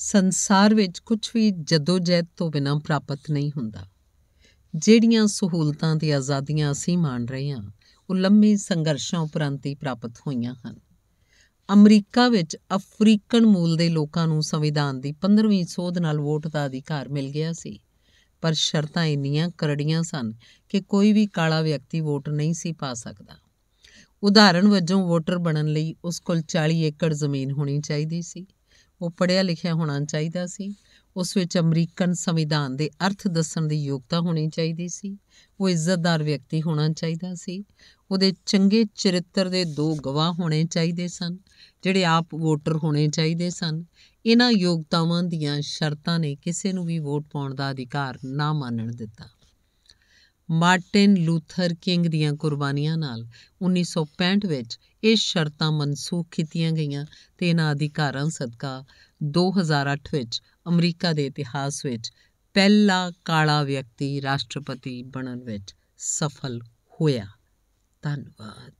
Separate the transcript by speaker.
Speaker 1: ਸੰਸਾਰ ਵਿੱਚ ਕੁਝ ਵੀ ਜਦੋਜਹਿਦ ਤੋਂ ਬਿਨਾਂ ਪ੍ਰਾਪਤ ਨਹੀਂ ਹੁੰਦਾ ਜਿਹੜੀਆਂ ਸਹੂਲਤਾਂ ਤੇ ਆਜ਼ਾਦੀਆਂ ਅਸੀਂ ਮਾਣ ਰਹੇ ਹਾਂ ਉਹ ਲੰਮੇ ਸੰਘਰਸ਼ਾਂ ਉਪਰੰਤ ਹੀ ਪ੍ਰਾਪਤ ਹੋਈਆਂ ਹਨ ਅਮਰੀਕਾ ਵਿੱਚ ਅਫਰੀਕਨ ਮੂਲ ਦੇ ਲੋਕਾਂ ਨੂੰ ਸੰਵਿਧਾਨ ਦੀ 15ਵੀਂ ਸੋਧ ਨਾਲ ਵੋਟ ਦਾ ਅਧਿਕਾਰ ਮਿਲ ਗਿਆ ਸੀ ਪਰ ਸ਼ਰਤਾਂ ਇੰਨੀਆਂ ਕਰੜੀਆਂ ਸਨ ਕਿ ਕੋਈ ਵੀ ਕਾਲਾ ਵਿਅਕਤੀ ਵੋਟ ਨਹੀਂ ਸੀ ਪਾ ਸਕਦਾ ਉਦਾਹਰਣ ਵਜੋਂ ਵੋਟਰ ਬਣਨ ਲਈ ਉਸ ਕੋਲ 40 ਏਕੜ ਜ਼ਮੀਨ ਹੋਣੀ ਚਾਹੀਦੀ ਸੀ ਉਹ ਪੜਿਆ ਲਿਖਿਆ ਹੋਣਾ ਚਾਹੀਦਾ ਸੀ ਉਸ ਵਿੱਚ ਅਮਰੀਕਨ ਸੰਵਿਧਾਨ ਦੇ ਅਰਥ ਦੱਸਣ ਦੀ ਯੋਗਤਾ ਹੋਣੀ ਚਾਹੀਦੀ ਸੀ ਉਹ ਇੱਜ਼ਤਦਾਰ ਵਿਅਕਤੀ ਹੋਣਾ ਚਾਹੀਦਾ ਸੀ ਉਹਦੇ ਚੰਗੇ ਚਰਿੱਤਰ ਦੇ ਦੋ ਗਵਾਹ ਹੋਣੇ ਚਾਹੀਦੇ ਸਨ ਜਿਹੜੇ ਆਪ ਵੋਟਰ ਹੋਣੇ ਚਾਹੀਦੇ ਸਨ ਇਹਨਾਂ ਯੋਗਤਾਵਾਂ ਦੀਆਂ ਸ਼ਰਤਾਂ ਨੇ ਕਿਸੇ ਨੂੰ ਵੀ ਵੋਟ ਪਾਉਣ ਦਾ ਅਧਿਕਾਰ ਨਾ ਮੰਨਣ ਦਿੱਤਾ ਮਾਰਟਿਨ ਲੂਥਰ ਕਿੰਗ ਦੀਆਂ ਕੁਰਬਾਨੀਆਂ ਨਾਲ 1965 ਵਿੱਚ ਇਹ ਸ਼ਰਤਾਂ ਮਨਸੂਖ ਕੀਤੀਆਂ ਗਈਆਂ ਤੇ ਇਹਨਾਂ ਅਧਿਕਾਰਾਂ ਸਦਕਾ 2008 ਵਿੱਚ ਅਮਰੀਕਾ ਦੇ ਇਤਿਹਾਸ ਵਿੱਚ ਪਹਿਲਾ ਕਾਲਾ ਵਿਅਕਤੀ ਰਾਸ਼ਟਰਪਤੀ ਬਣਨ ਵਿੱਚ ਸਫਲ ਹੋਇਆ ਧੰਨਵਾਦ